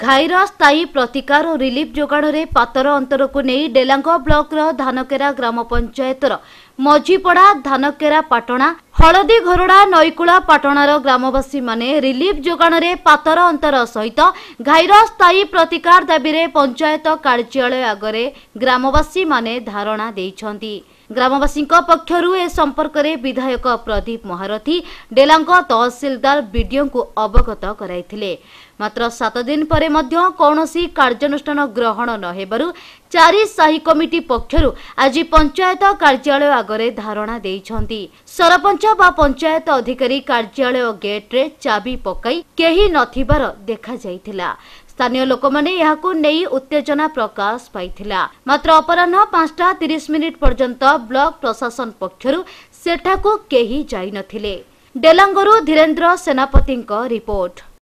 ଘାଇର ସ୍ଥାୟୀ ପ୍ରତିକାର ଓ ରିଲିଫ ଯୋଗାଣରେ ପାତର ଅନ୍ତରକୁ ନେଇ ଡେଲାଙ୍ଗ ବ୍ଲକର ଧାନକେରା ଗ୍ରାମ ପଞ୍ଚାୟତର ମଝିପଡ଼ା ଧାନକେରା ପାଟଣା ହଳଦୀ ଘରଡ଼ା ନଈକୁଳା ପାଟଣାର ଗ୍ରାମବାସୀମାନେ ରିଲିଫ ଯୋଗାଣରେ ପାତର ଅନ୍ତର ସହିତ ଘାଇର ସ୍ଥାୟୀ ପ୍ରତିକାର ଦାବିରେ ପଞ୍ଚାୟତ କାର୍ଯ୍ୟାଳୟ ଆଗରେ ଗ୍ରାମବାସୀମାନେ ଧାରଣା ଦେଇଛନ୍ତି ଗ୍ରାମବାସୀଙ୍କ ପକ୍ଷରୁ ଏ ସମ୍ପର୍କରେ ବିଧାୟକ ପ୍ରଦୀପ ମହାରଥୀ ଡେଲାଙ୍କ ତହସିଲଦାର ବିଡିଓଙ୍କୁ ଅବଗତ କରାଇଥିଲେ ମାତ୍ର ସାତ ଦିନ ପରେ ମଧ୍ୟ କୌଣସି କାର୍ଯ୍ୟାନୁଷ୍ଠାନ ଗ୍ରହଣ ନ ହେବାରୁ ଚାରି ସାହି କମିଟି ପକ୍ଷରୁ ଆଜି ପଞ୍ଚାୟତ କାର୍ଯ୍ୟାଳୟ ଆଗରେ ଧାରଣା ଦେଇଛନ୍ତି ସରପଞ୍ଚ ବା ପଞ୍ଚାୟତ ଅଧିକାରୀ କାର୍ଯ୍ୟାଳୟ ଗେଟ୍ରେ ଚାବି ପକାଇ କେହି ନଥିବାର ଦେଖାଯାଇଥିଲା ସ୍ଥାନୀୟ ଲୋକମାନେ ଏହାକୁ ନେଇ ଉତ୍ତେଜନା ପ୍ରକାଶ ପାଇଥିଲା ମାତ୍ର ଅପରାହ୍ନ ପାଞ୍ଚଟା ତିରିଶ ମିନିଟ୍ ପର୍ଯ୍ୟନ୍ତ ବ୍ଲକ ପ୍ରଶାସନ ପକ୍ଷରୁ ସେଠାକୁ କେହି ଯାଇନଥିଲେ ଡେଲାଙ୍ଗରୁ ଧୀରେନ୍ଦ୍ର ସେନାପତିଙ୍କ ରିପୋର୍ଟ